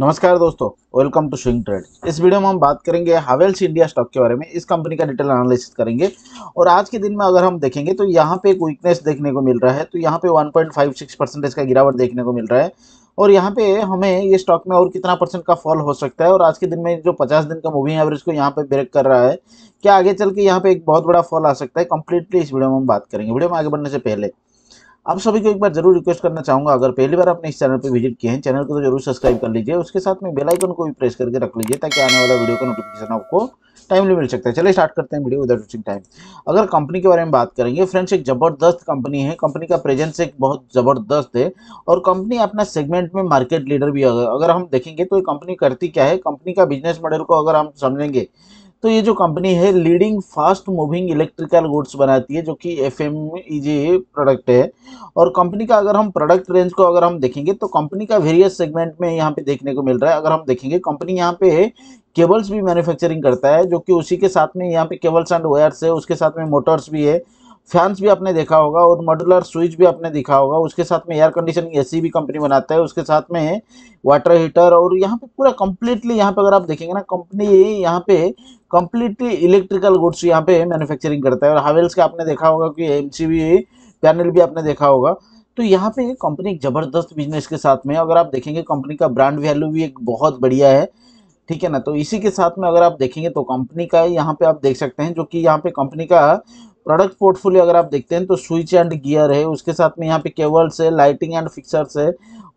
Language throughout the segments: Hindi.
नमस्कार दोस्तों वेलकम टू स्विंग ट्रेड इस वीडियो में हम बात करेंगे हावेल्स इंडिया स्टॉक के बारे में इस कंपनी का डिटेल एनालिसिस करेंगे और आज के दिन में अगर हम देखेंगे तो यहाँ पे एक वीकनेस देखने को मिल रहा है तो यहाँ पे 1.56 परसेंटेज का गिरावट देखने को मिल रहा है और यहाँ पे हमें ये स्टॉक में और कितना परसेंट का फॉल हो सकता है और आज के दिन में जो पचास दिन का मूविंग एवरेज को यहाँ पे ब्रेक कर रहा है क्या आगे चल के यहाँ पे एक बहुत बड़ा फॉल आ सकता है कम्प्लीटली इस वीडियो में हम बात करेंगे वीडियो में आगे बढ़ने से पहले आप सभी को एक बार जरूर रिक्वेस्ट करना चाहूंगा अगर पहली बार आपने इस चैनल पर विजिट किए हैं चैनल को तो जरूर सब्सक्राइब कर लीजिए उसके साथ में बेलाइकन को भी प्रेस करके रख लीजिए ताकि आने वाला वीडियो का नोटिफिकेशन आपको टाइमली मिल सकता है चलिए स्टार्ट करते हैं वीडियो विदाउट वेस्टिंग टाइम अगर कंपनी के बारे में बात करेंगे फ्रेंड्स एक ज़बरदस्त कंपनी है कंपनी का प्रेजेंस एक बहुत ज़बरदस्त है और कंपनी अपना सेगमेंट में मार्केट लीडर भी अगर हम देखेंगे तो कंपनी करती क्या है कंपनी का बिजनेस मॉडल को अगर हम समझेंगे तो ये जो कंपनी है leading fast moving electrical goods बनाती है जो कि एफ एम प्रोडक्ट है और कंपनी का अगर हम प्रोडक्ट रेंज को अगर हम देखेंगे तो कंपनी का वेरियस सेगमेंट में यहाँ पे देखने को मिल रहा है अगर हम देखेंगे कंपनी यहाँ पे केबल्स भी मैन्युफैक्चरिंग करता है जो कि उसी के साथ में यहाँ पे केबल्स एंड वायर्स है उसके साथ में मोटर्स भी है फैंस भी आपने देखा होगा और मॉडुलर स्विच भी आपने देखा होगा उसके साथ में एयर कंडीशनिंग एसी भी कंपनी बनाता है उसके साथ में वाटर हीटर और यहाँ पे पूरा कम्प्लीटली यहाँ पे अगर आप देखेंगे ना कंपनी यहाँ पे कम्प्लीटली इलेक्ट्रिकल गुड्स यहाँ पे मैन्युफैक्चरिंग करता है और हावेल्स का आपने देखा होगा कि एम पैनल भी आपने देखा होगा तो यहाँ पे कंपनी एक ज़बरदस्त बिजनेस के साथ में अगर आप देखेंगे कंपनी का ब्रांड वैल्यू भी एक बहुत बढ़िया है ठीक है ना तो इसी के साथ में अगर आप देखेंगे तो कंपनी का यहाँ पे आप देख सकते हैं जो कि यहाँ पे कंपनी का प्रोडक्ट पोर्टफोलियो अगर आप देखते हैं तो स्विच एंड गियर है उसके साथ में यहाँ पे केबल्स है लाइटिंग एंड फिक्सर्स है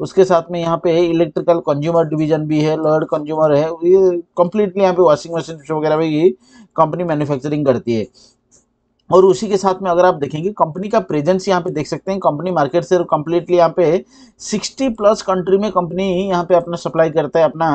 उसके साथ में यहाँ पे इलेक्ट्रिकल कंज्यूमर डिवीजन भी है लर्ड कंज्यूमर है ये कम्प्लीटली यहाँ पे वॉशिंग मशीन वगैरह भी ये कंपनी मैन्युफैक्चरिंग करती है और उसी के साथ में अगर आप देखेंगे कंपनी का प्रेजेंस यहाँ पे देख सकते हैं कंपनी मार्केट से कंप्लीटली यहाँ पे 60 प्लस कंट्री में कंपनी यहाँ पे अपना सप्लाई करता है अपना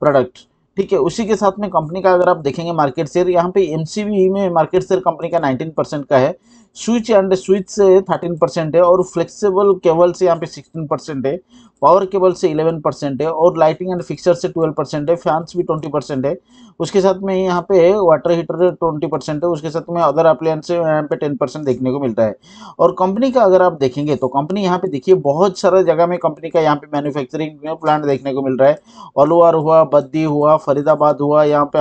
प्रोडक्ट ठीक है उसी के साथ में कंपनी का अगर आप देखेंगे मार्केट शेयर यहाँ पे एम में मार्केट शेयर कंपनी का 19 परसेंट का है स्विच एंड स्विच से 13 परसेंट है और फ्लेक्सिबल केबल से यहाँ पे 16 परसेंट है पावर केबल से 11 परसेंट है और लाइटिंग एंड फिक्सर से 12 परसेंट है फैंस भी 20 परसेंट है उसके साथ में यहाँ पे वाटर हीटर ट्वेंटी परसेंट है उसके साथ में अदर अप्लायंस यहाँ पे टेन परसेंट देखने को मिलता है और कंपनी का अगर आप देखेंगे तो कंपनी यहाँ पे देखिए बहुत सारा जगह में कंपनी का यहाँ पे मैन्युफैक्चरिंग प्लांट देखने को मिल रहा है अलवार हुआ बद्दी हुआ फरीदाबाद हुआ यहाँ पे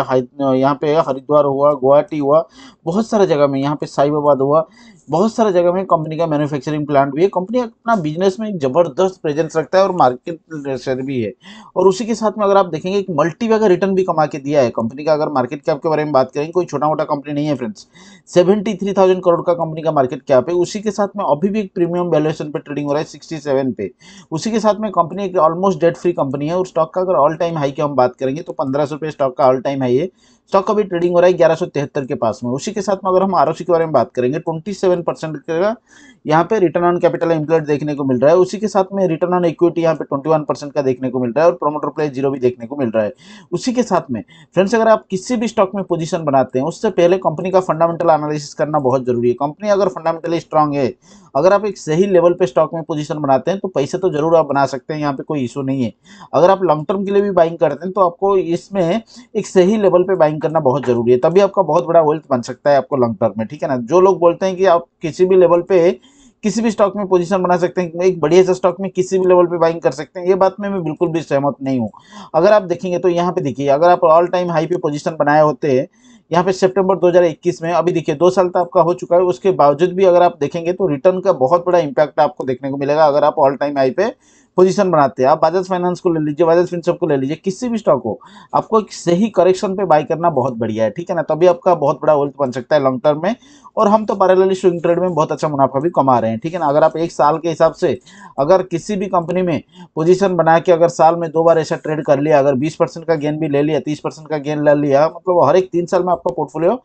यहाँ पे हरिद्वार हुआ गुवाहाटी हुआ बहुत सारा जगह में यहाँ पे साहिबाबाद हुआ बहुत सारे जगह में कंपनी का मैन्युफैक्चरिंग प्लांट भी है कंपनी अपना बिजनेस में जबरदस्त प्रेजेंस रखता है और मार्केट शेयर भी है और उसी के साथ में अगर आप देखेंगे एक मल्टी वेगा रिटर्न भी कमा के दिया है कंपनी का अगर मार्केट कैप के बारे में बात करेंगे कोई छोटा मोटा कंपनी नहीं है friends seventy three thousand crore का कंपनी का मार्केट कैप है उसी के साथ में अभी भी एक प्रीमियम वैल्यूएशन पर ट्रेडिंग हो रहा है सिक्सटी सेवन पे उसी के साथ में कंपनी एक ऑलमोस्ट डेट फ्री कंपनी है और स्टॉक का अगर ऑल टाइम हाई की हम बात करेंगे तो पंद्रह सौ स्टॉक का ऑल टाइम हाई है स्टॉक अभी ट्रेडिंग हो रहा है ग्यारह सौ तिहत्तर के पास में उसी के साथ में अगर हम आर के बारे में बात करेंगे ट्वेंटी सेवन परसेंट का यहाँ पे रिटर्न ऑन कैपिटल एम्प्लॉयड देखने को मिल रहा है उसी के साथ में रिटर्न ऑन इक्विटी यहाँ पे ट्वेंटी वन परसेंट का देखने को मिल रहा है और प्रोमोटर प्लेस जीरो भी देखने को मिल रहा है उसी के साथ में फ्रेंड्स अगर आप किसी भी स्टॉक में पोजिशन बनाते हैं उससे पहले कंपनी का फंडामेंटल एनालिसिस करना बहुत जरूरी है कंपनी अगर फंडामेंटली स्ट्रांग है अगर आप एक सही लेवल पे स्टॉक में पोजीशन बनाते हैं तो पैसे तो जरूर आप बना सकते हैं यहाँ पे कोई इशू नहीं है अगर आप लॉन्ग टर्म के लिए भी बाइंग करते हैं तो आपको इसमें एक सही लेवल पे बाइंग करना बहुत ज़रूरी है तभी आपका बहुत बड़ा वेल्थ बन सकता है आपको लॉन्ग टर्म में ठीक है ना जो लोग बोलते हैं कि आप किसी भी लेवल पे किसी भी स्टॉक में पोजीशन बना सकते हैं एक बढ़िया सा स्टॉक में किसी भी लेवल पे बाइंग कर सकते हैं ये बात में मैं बिल्कुल भी सहमत नहीं हूँ अगर आप देखेंगे तो यहाँ पे देखिए अगर आप ऑल टाइम हाई पे पोजीशन बनाए होते हैं यहाँ पे सितंबर 2021 में अभी देखिए दो साल तक तो आपका हो चुका है उसके बावजूद भी अगर आप देखेंगे तो रिटर्न का बहुत बड़ा इम्पैक्ट आपको देखने को मिलेगा अगर आप ऑल टाइम हाई पे पोजीशन बनाते हैं आप बजाज फाइनेंस को ले लीजिए बजाज फिनसॉप को ले लीजिए किसी भी स्टॉक को आपको सही करेक्शन पे बाय करना बहुत बढ़िया है ठीक है ना तभी आपका बहुत बड़ा वेल्थ बन सकता है लॉन्ग टर्म में और हम तो पैरेलली स्विंग ट्रेड में बहुत अच्छा मुनाफा भी कमा रहे हैं ठीक है ना अगर आप एक साल के हिसाब से अगर किसी भी कंपनी में पोजीशन बना के अगर साल में दो बार ऐसा ट्रेड कर लिया अगर बीस का गेन भी ले लिया तीस का गेन ले लिया मतलब हर एक तीन साल में आपका पोर्टफोलियो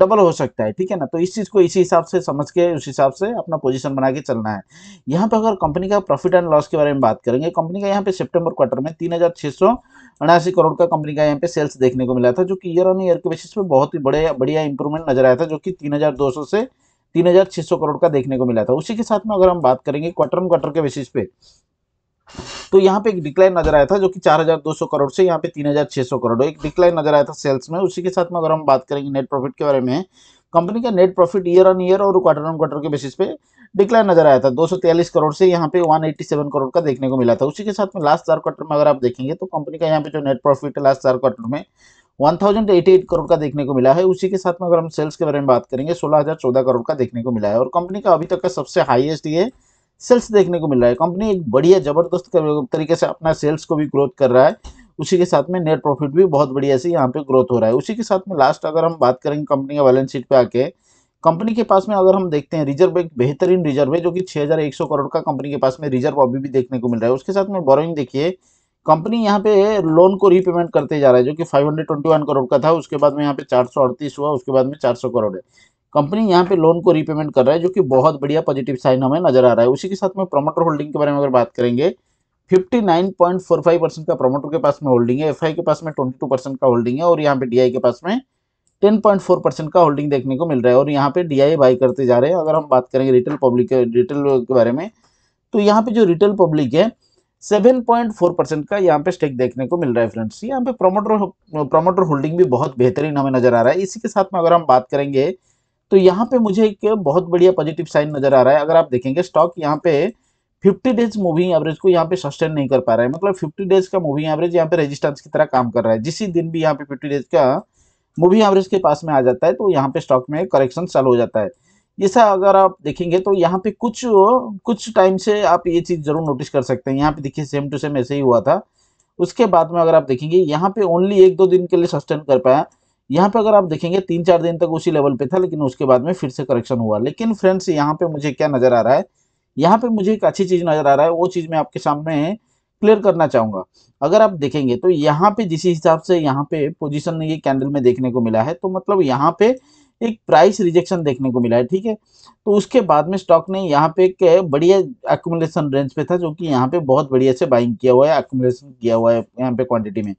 डबल हो सकता है ठीक है ना तो इस चीज़ को इसी हिसाब से समझ के उस हिसाब से अपना पोजिशन बना के चलना है यहाँ पर अगर कंपनी का प्रॉफिट एंड लॉस के बारे में बात बात करेंगे कंपनी का यहाँ पे सितंबर क्वार्टर में तीन हजार छह सौ करोड़ का कंपनी का यहाँ पे सेल्स देखने को मिला था जो कि ईयर ऑन ईयर के बेसिस पे बहुत ही बड़े बढ़िया इंप्रूवमेंट नजर आया था जो कि 3200 से 3600 करोड़ का देखने को मिला था उसी के साथ में अगर हम बात करेंगे क्वार्टर ऑन क्वार्टर के बेसिस पे तो यहाँ पे एक डिक्लाइन नजर आया था जो कि 4,200 करोड़ से यहाँ पे 3,600 करोड़ एक डिक्लाइन नजर आया था सेल्स में उसी के साथ में अगर हम बात करेंगे नेट प्रॉफिट के बारे में कंपनी का net profit year on year और क्वार्टर ऑन क्वार्टर के बेसिस पे डिक्लाइन नजर आया था दो करोड़ से यहाँ पे 187 करोड़ का देखने को मिला था उसी के साथ में लास्ट चार क्वार्टर में अगर आप देखेंगे तो कंपनी का यहाँ पे जो नेट प्रॉफिट है लास्ट चार क्वार्टर में 1088 करोड़ का देखने को मिला है उसी के साथ में अगर हम सेल्स के बारे में बात करेंगे सोलह करोड़ का देखने को मिला है और कंपनी का अभी तक का सबसे हाइएस्ट ये सेल्स देखने को मिल रहा है कंपनी एक बढ़िया जबरदस्त तरीके से अपना सेल्स को भी ग्रोथ कर रहा है उसी के साथ में नेट प्रॉफिट भी बहुत बढ़िया से यहाँ पे ग्रोथ हो रहा है उसी के साथ में लास्ट अगर हम बात करेंगे कंपनी के बैलेंस शीट पे आके कंपनी के पास में अगर हम देखते हैं रिजर्व एक बेहतरीन रिजर्व है जो कि 6100 करोड़ का कंपनी के पास में रिजर्व अभी भी देखने को मिल रहा है उसके साथ में बोरोइंग देखिए कंपनी यहाँ पे लोन को रीपेमेंट करते जा रहा है जो कि 521 करोड़ का था उसके बाद में यहाँ पे चार हुआ उसके बाद में चार करोड़ है कंपनी यहाँ पे लोन को रीपेमेंट कर रहा है जो कि बहुत बढ़िया पॉजिटिव साइन हमें नजर आ रहा है उसी के साथ में प्रमोटर होल्डिंग के बारे में अगर बात करेंगे 59.45 परसेंट का प्रमोटर के पास में होल्डिंग है एफ के पास में 22 परसेंट का होल्डिंग है और यहाँ पे डी के पास में 10.4 परसेंट का होल्डिंग देखने को मिल रहा है और यहाँ पे डी बाई करते जा रहे हैं अगर हम बात करेंगे रिटेल पब्लिक के रिटेल के बारे में तो यहाँ पे जो रिटेल पब्लिक है 7.4 परसेंट का यहाँ पे स्टेक देखने को मिल रहा है फ्रेंड्स यहाँ पे प्रोमोटर प्रोमोटर होल्डिंग भी बहुत बेहतरीन हमें नजर आ रहा है इसी के साथ में अगर हम बात करेंगे तो यहाँ पे मुझे एक बहुत बढ़िया पॉजिटिव साइन नजर आ रहा है अगर आप देखेंगे स्टॉक यहाँ पे 50 डेज मूविंग एवरेज को यहाँ पे सस्टेन नहीं कर पा रहा है मतलब 50 डेज का मूविंग एवरेज यहाँ पे रेजिस्टेंस की तरह काम कर रहा है जिस दिन भी यहाँ पे 50 डेज का मूविंग एवरेज के पास में आ जाता है तो यहाँ पे स्टॉक में करेक्शन चालू हो जाता है जैसा अगर आप देखेंगे तो यहाँ पे कुछ कुछ टाइम से आप ये चीज़ जरूर नोटिस कर सकते हैं यहाँ पे देखिए सेम टू सेम ऐसे ही हुआ था उसके बाद में अगर आप देखेंगे यहाँ पे ओनली एक दो दिन के लिए सस्टेन कर पाया यहाँ पे अगर आप देखेंगे तीन चार दिन तक उसी लेवल पे था लेकिन उसके बाद में फिर से करेक्शन हुआ लेकिन फ्रेंड्स यहाँ पे मुझे क्या नज़र आ रहा है यहाँ पे मुझे एक अच्छी चीज़ नज़र आ रहा है वो चीज़ मैं आपके सामने क्लियर करना चाहूंगा अगर आप देखेंगे तो यहाँ पे जिस हिसाब से यहाँ पे पोजिशन ये कैंडल में देखने को मिला है तो मतलब यहाँ पे एक प्राइस रिजेक्शन देखने को मिला है ठीक है तो उसके बाद में स्टॉक ने यहाँ पे एक बढ़िया एक्यूमुलेशन रेंज पे था जो कि यहाँ पे बहुत बढ़िया से बाइंग किया हुआ है एक्यूमुलेशन किया हुआ है यहाँ पे क्वांटिटी में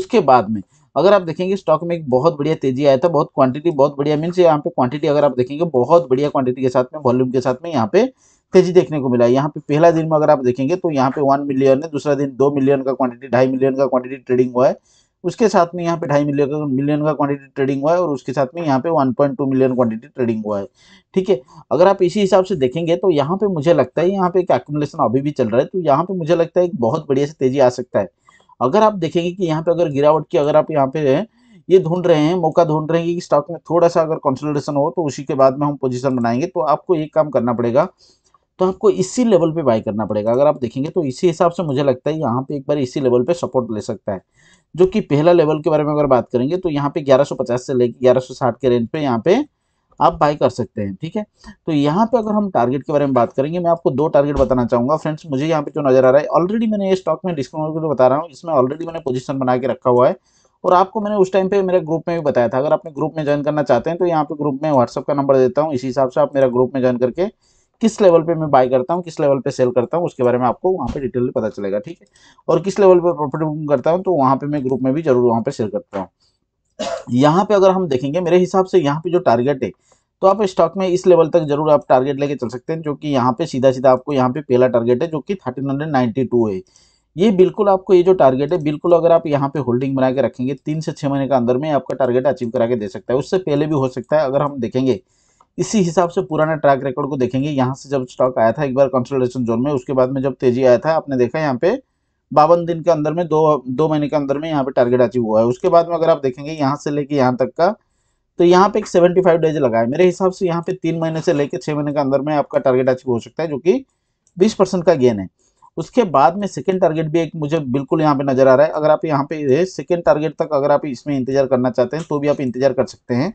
उसके बाद में अगर आप देखेंगे स्टॉक में एक बहुत बढ़िया तेजी आया था बहुत क्वांटिटी बहुत बढ़िया मीन्स यहाँ पे क्वांटिटी अगर आप देखेंगे बहुत बढ़िया क्वांटिटी के साथ में वॉल्यूम के साथ में यहाँ पे तेजी देखने को मिला यहाँ पे पहला दिन में अगर आप देखेंगे तो यहाँ पे वन मिलियन है दूसरा दिन दो मिलियन का क्वांटिटी ढाई मिलियन का क्वांटिटी ट्रेडिंग हुआ है उसके साथ में यहाँ पे ढाई मिलियन का मिलियन का क्वांटिटी ट्रेडिंग हुआ है और उसके साथ में यहाँ पे 1.2 मिलियन क्वांटिटी ट्रेडिंग हुआ है ठीक है अगर आप इसी हिसाब से देखेंगे तो यहाँ पे मुझे लगता है यहाँ पे एक एक्मुलेशन अभी भी चल रहा है तो यहाँ पे मुझे लगता है एक बहुत बढ़िया से तेजी आ सकता है अगर आप देखेंगे कि यहाँ पे अगर गिरावट की अगर आप यहाँ पे ये ढूंढ रहे हैं मौका ढूंढ रहे हैं कि स्टॉक में थोड़ा सा अगर कंसोलिडेशन हो तो उसी के बाद में हम पोजीशन बनाएंगे तो आपको एक काम करना पड़ेगा तो आपको इसी लेवल पे बाय करना पड़ेगा अगर आप देखेंगे तो इसी हिसाब से मुझे लगता है यहाँ पे एक बार इसी लेवल पे सपोर्ट ले सकता है जो कि पहला लेवल के बारे में अगर बात करेंगे तो यहाँ पे 1150 से लेकर 1160 के रेंज पे यहाँ पे आप बाय कर सकते हैं ठीक है तो यहाँ पे अगर हम टारगेट के बारे में बात करेंगे मैं आपको दो टारगेट बताना चाहूंगा फ्रेंड्स मुझे यहाँ पे जो नजर आ रहा है ऑलरेडी मैंने ये स्टॉक में डिस्काउंट बता रहा हूँ इसमें ऑलरेडी मैंने पोजिशन बना के रखा हुआ है और आपको मैंने उस टाइम पे मेरे ग्रुप में भी बताया था अगर आपने ग्रुप में ज्वाइन करना चाहते हैं तो यहाँ पे ग्रुप में व्हाट्सअप का नंबर देता हूँ इसी हिसाब से आप मेरा ग्रुप में ज्वाइन करके किस लेवल पे मैं बाय करता हूँ किस लेवल पे सेल करता हूँ उसके बारे में आपको वहाँ पे डिटेल पता चलेगा ठीक है और किस लेवल पे प्रॉफिट बुकिंग करता हूँ तो वहाँ पे मैं ग्रुप में भी जरूर वहाँ पे सेल करता हूँ यहाँ पे अगर हम देखेंगे मेरे हिसाब से यहाँ पे जो टारगेट है तो आप स्टॉक में इस लेवल तक जरूर आप टारगेट लेके चल सकते हैं जो कि यहाँ पे सीधा सीधा आपको यहाँ पे पहला टारगेट है जो कि थर्टीन है ये बिल्कुल आपको ये जो टारगेट है बिल्कुल अगर आप यहाँ पे होल्डिंग बना के रखेंगे तीन से छः महीने के अंदर में आपका टारगेट अचीव करा के दे सकता है उससे पहले भी हो सकता है अगर हम देखेंगे इसी हिसाब से पुराना ट्रैक रिकॉर्ड को देखेंगे यहाँ से जब स्टॉक आया था एक बार कंसल्टेशन जोन में उसके बाद में जब तेजी आया था आपने देखा यहाँ पे बावन दिन के अंदर में दो दो महीने के अंदर में यहाँ पे टारगेट अचीव हुआ है उसके बाद में अगर आप देखेंगे यहाँ से लेके यहाँ तक का तो यहाँ पे एक सेवेंटी फाइव डेज लगा है मेरे हिसाब से यहाँ पे तीन महीने से लेके छः महीने के अंदर में आपका टारगेट अचीव हो सकता है जो कि बीस परसेंट का गेन है उसके बाद में सेकेंड टारगेट भी एक मुझे बिल्कुल यहाँ पे नजर आ रहा है अगर आप यहाँ पे सेकेंड टारगेट तक अगर आप इसमें इंतजार करना चाहते हैं तो भी आप इंतजार कर सकते हैं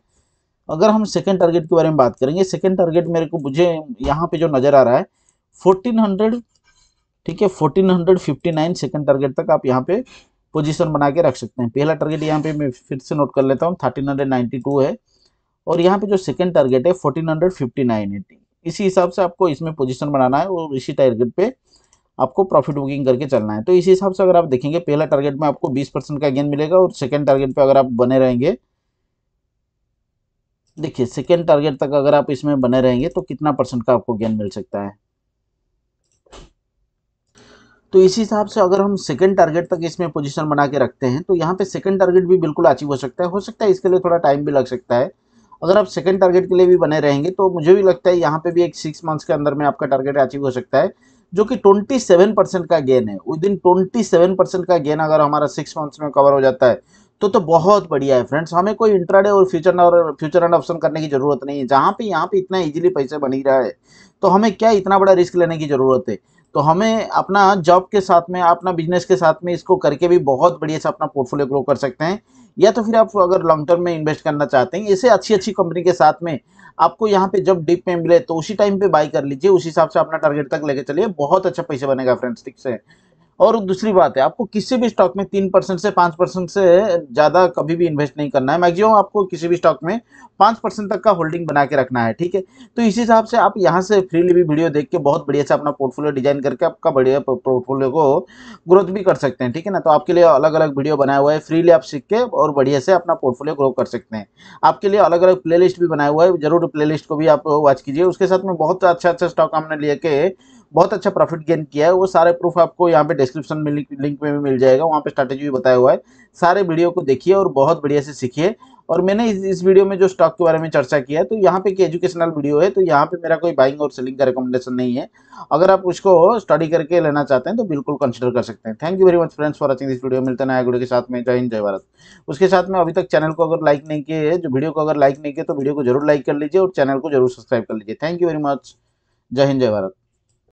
अगर हम सेकेंड टारगेट के बारे में बात करेंगे सेकेंड टारगेट मेरे को मुझे यहाँ पे जो नज़र आ रहा है फोर्टीन हंड्रेड ठीक है fourteen hundred fifty nine second target तक आप यहाँ पे पोजीशन बना के रख सकते हैं पहला टारगेट यहाँ पे मैं फिर से नोट कर लेता हूँ थर्टीन हंड्रेड नाइन्टी टू है और यहाँ पे जो सेकेंड टारगेट है फोर्टीन हंड्रेड फिफ्टी नाइन है इसी हिसाब से आपको इसमें पोजिशन बनाना है और इसी टारगेट पर आपको प्रॉफिट बुकिंग करके चलना है तो इसी हिसाब से अगर आप देखेंगे पहला टारगेट में आपको बीस परसेंट का गेन मिलेगा और सेकेंड टारगेट पर अगर आप बने रहेंगे देखिए सेकेंड टारगेट तक अगर आप इसमें बने रहेंगे तो कितना परसेंट का आपको गेन मिल सकता है तो इसी हिसाब से अगर हम सेकेंड टारगेट तक इसमें पोजीशन बना के रखते हैं तो यहाँ पे सेकेंड टारगेट भी बिल्कुल अचीव हो सकता है हो सकता है इसके लिए थोड़ा टाइम भी लग सकता है अगर आप सेकंड टारगेट के लिए भी बने रहेंगे तो मुझे भी लगता है यहाँ पे भी एक सिक्स मंथ्स के अंदर में आपका टारगेट अचीव हो सकता है जो कि ट्वेंटी सेवन परसेंट का गेन है within twenty seven percent का गेन अगर हमारा सिक्स मंथ्स में कवर हो जाता है तो तो बहुत बढ़िया है फ्रेंड्स हमें कोई इंट्राडे और फ्यूचर और फ्यूचर एंड ऑप्शन करने की ज़रूरत नहीं है जहाँ पे यहाँ पे इतना इजीली पैसे बन ही रहा है तो हमें क्या इतना बड़ा रिस्क लेने की ज़रूरत है तो हमें अपना जॉब के साथ में अपना बिजनेस के साथ में इसको करके भी बहुत बढ़िया से अपना पोर्टफोलियो ग्रो कर सकते हैं या तो फिर आप अगर लॉन्ग टर्म में इन्वेस्ट करना चाहते हैं ऐसे अच्छी अच्छी कंपनी के साथ में आपको यहाँ पे जब डिप में मिले तो उसी टाइम पे बाई कर लीजिए उसी हिसाब से अपना टारगेट तक लेके चलिए बहुत अच्छा पैसे बनेगा फ्रेंड्स ठीक से और दूसरी बात है आपको किसी भी स्टॉक में तीन परसेंट से पाँच परसेंट से ज़्यादा कभी भी इन्वेस्ट नहीं करना है मैक्सिमम आपको किसी भी स्टॉक में पाँच परसेंट तक का होल्डिंग बना के रखना है ठीक है तो इसी हिसाब से आप यहाँ से फ्रीली भी वीडियो देख के बहुत बढ़िया से अपना पोर्टफोलियो डिजाइन करके आपका बढ़िया पोर्टफोलियो को ग्रोथ भी कर सकते हैं ठीक है ना तो आपके लिए अलग अलग वीडियो बनाया हुआ है फ्रीली आप सीख के और बढ़िया से अपना पोर्टफोलियो ग्रो कर सकते हैं आपके लिए अलग अलग प्ले भी बनाया हुआ है जरूर प्ले को भी आप वॉच कीजिए उसके साथ में बहुत अच्छा अच्छा स्टॉक हमने लेके बहुत अच्छा प्रॉफिट गेन किया है वो सारे प्रूफ आपको यहाँ पे डिस्क्रिप्शन में लिंक, में भी मिल जाएगा वहाँ पे स्ट्रेटेजी भी बताया हुआ है सारे वीडियो को देखिए और बहुत बढ़िया से सीखिए और मैंने इस वीडियो में जो स्टॉक के बारे में चर्चा किया है तो यहाँ पे एक एजुकेशनल वीडियो है तो यहाँ पे मेरा कोई बाइंग और सेलिंग का रिकमेंडेशन नहीं है अगर आप उसको स्टडी करके लेना चाहते हैं तो बिल्कुल कंसिडर कर सकते हैं thank you very much friends for watching this video मिलते हैं नया वीडियो के साथ में जय हिंद जय भारत उसके साथ में अभी तक चैनल को अगर लाइक नहीं किए जो वीडियो को अगर लाइक नहीं किया तो वीडियो को जरूर लाइक कर लीजिए और चैनल को जरूर सब्सक्राइब कर लीजिए थैंक यू वेरी मच जय हिंद जय भारत